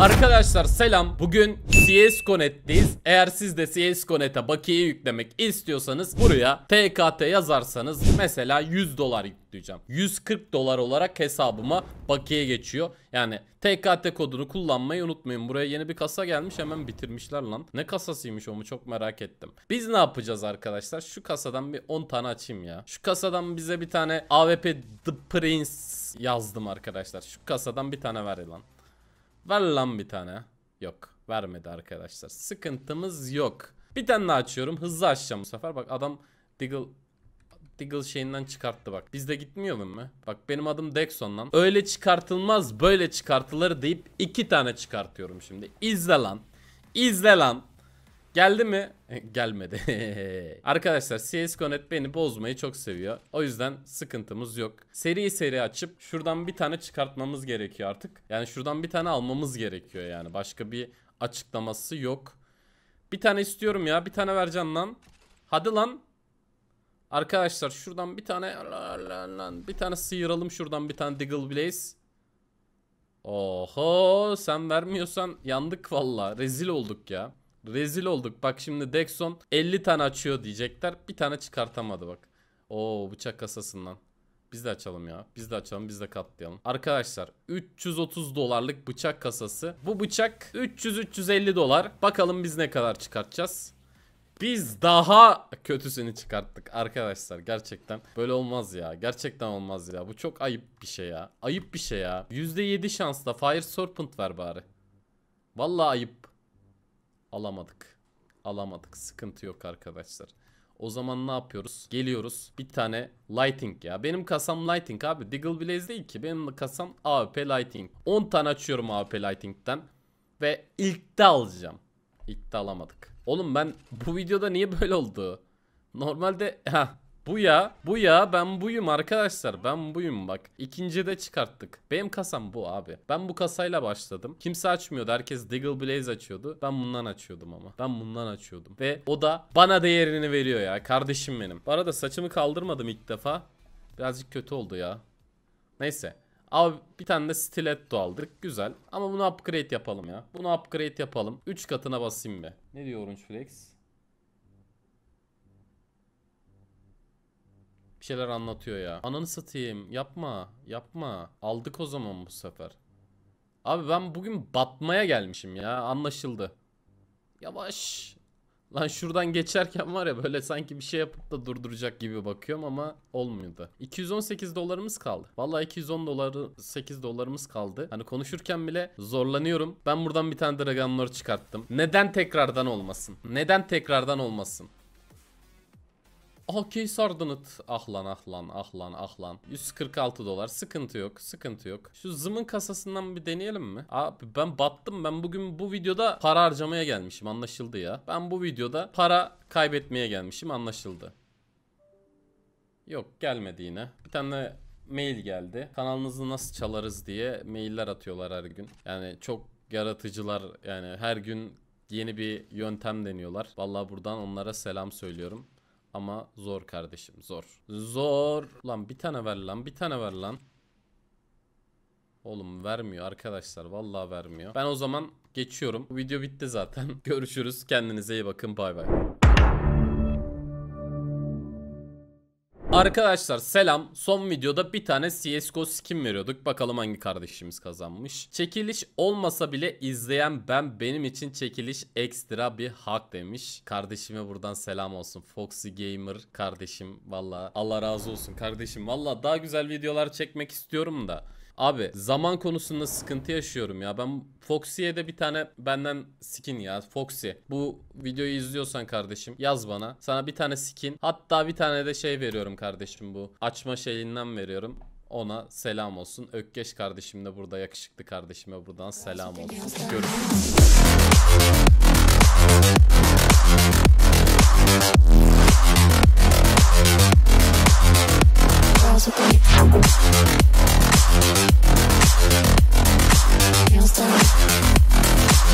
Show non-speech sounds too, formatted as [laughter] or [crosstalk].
Arkadaşlar selam. Bugün CS.net'teyiz. Eğer siz de CS.net'e bakiye yüklemek istiyorsanız buraya TKT yazarsanız mesela 100 dolar yükleyeceğim. 140 dolar olarak hesabıma bakiye geçiyor. Yani TKT kodunu kullanmayı unutmayın. Buraya yeni bir kasa gelmiş hemen bitirmişler lan. Ne kasasıymış onu çok merak ettim. Biz ne yapacağız arkadaşlar? Şu kasadan bir 10 tane açayım ya. Şu kasadan bize bir tane AWP The Prince yazdım arkadaşlar. Şu kasadan bir tane ver lan. Ver lan bir tane. Yok. Vermedi arkadaşlar. Sıkıntımız yok. Bir tane daha açıyorum. Hızlı açacağım bu sefer. Bak adam Diggle Diggle şeyinden çıkarttı bak. Biz de gitmiyorum mu? Bak benim adım Dexon lan. Öyle çıkartılmaz böyle çıkartılır deyip iki tane çıkartıyorum şimdi. İzle lan. İzle lan. Geldi mi? E, gelmedi. [laughs] Arkadaşlar CSGO.net beni bozmayı çok seviyor. O yüzden sıkıntımız yok. Seri seri açıp şuradan bir tane çıkartmamız gerekiyor artık. Yani şuradan bir tane almamız gerekiyor yani. Başka bir açıklaması yok. Bir tane istiyorum ya. Bir tane vereceğim lan. Hadi lan. Arkadaşlar şuradan bir tane bir tane sıyıralım şuradan bir tane Diggle Blaze. Oho sen vermiyorsan yandık valla. Rezil olduk ya. Rezil olduk. Bak şimdi Dexon 50 tane açıyor diyecekler. Bir tane çıkartamadı bak. Oo bıçak kasasından. Biz de açalım ya. Biz de açalım. Biz de katlayalım. Arkadaşlar 330 dolarlık bıçak kasası. Bu bıçak 300-350 dolar. Bakalım biz ne kadar çıkartacağız. Biz daha kötüsünü çıkarttık arkadaşlar gerçekten. Böyle olmaz ya. Gerçekten olmaz ya. Bu çok ayıp bir şey ya. Ayıp bir şey ya. %7 şansla Fire Serpent ver bari. Vallahi ayıp. Alamadık. Alamadık. Sıkıntı yok arkadaşlar. O zaman ne yapıyoruz? Geliyoruz. Bir tane lighting ya. Benim kasam lighting abi. Diggle Blaze değil ki. Benim kasam AWP lighting. 10 tane açıyorum AWP lighting'den. Ve ilk de alacağım. İlk de alamadık. Oğlum ben bu videoda niye böyle oldu? Normalde ha bu ya. Bu ya. Ben buyum arkadaşlar. Ben buyum bak. İkinci de çıkarttık. Benim kasam bu abi. Ben bu kasayla başladım. Kimse açmıyordu. Herkes Diggle Blaze açıyordu. Ben bundan açıyordum ama. Ben bundan açıyordum. Ve o da bana değerini veriyor ya. Kardeşim benim. Bu arada saçımı kaldırmadım ilk defa. Birazcık kötü oldu ya. Neyse. Abi bir tane de stiletto aldık. Güzel. Ama bunu upgrade yapalım ya. Bunu upgrade yapalım. 3 katına basayım be. Ne diyor Orange Flex? bir şeyler anlatıyor ya. Ananı satayım. Yapma. Yapma. Aldık o zaman bu sefer. Abi ben bugün batmaya gelmişim ya. Anlaşıldı. Yavaş. Lan şuradan geçerken var ya böyle sanki bir şey yapıp da durduracak gibi bakıyorum ama olmuyordu. 218 dolarımız kaldı. Vallahi 210 doları 8 dolarımız kaldı. Hani konuşurken bile zorlanıyorum. Ben buradan bir tane Dragon çıkarttım. Neden tekrardan olmasın? Neden tekrardan olmasın? Okey, case ardanıt. Ah lan ah 146 ah ah dolar sıkıntı yok sıkıntı yok. Şu zımın kasasından bir deneyelim mi? Abi ben battım ben bugün bu videoda para harcamaya gelmişim anlaşıldı ya. Ben bu videoda para kaybetmeye gelmişim anlaşıldı. Yok gelmedi yine. Bir tane mail geldi. Kanalınızı nasıl çalarız diye mailler atıyorlar her gün. Yani çok yaratıcılar yani her gün yeni bir yöntem deniyorlar. Vallahi buradan onlara selam söylüyorum. Ama zor kardeşim zor. Zor. Lan bir tane ver lan bir tane ver lan. Oğlum vermiyor arkadaşlar vallahi vermiyor. Ben o zaman geçiyorum. Bu video bitti zaten. [laughs] Görüşürüz. Kendinize iyi bakın. Bay bay. Arkadaşlar selam. Son videoda bir tane CSGO skin veriyorduk. Bakalım hangi kardeşimiz kazanmış. Çekiliş olmasa bile izleyen ben benim için çekiliş ekstra bir hak demiş. Kardeşime buradan selam olsun. Foxy Gamer kardeşim valla Allah razı olsun kardeşim. Valla daha güzel videolar çekmek istiyorum da. Abi zaman konusunda sıkıntı yaşıyorum ya. Ben Foxy'ye de bir tane benden skin ya. Foxy. Bu videoyu izliyorsan kardeşim yaz bana. Sana bir tane skin. Hatta bir tane de şey veriyorum kardeşim bu. Açma şeyinden veriyorum. Ona selam olsun. Ökkeş kardeşim de burada. Yakışıklı kardeşime buradan selam olsun. Görüşürüz.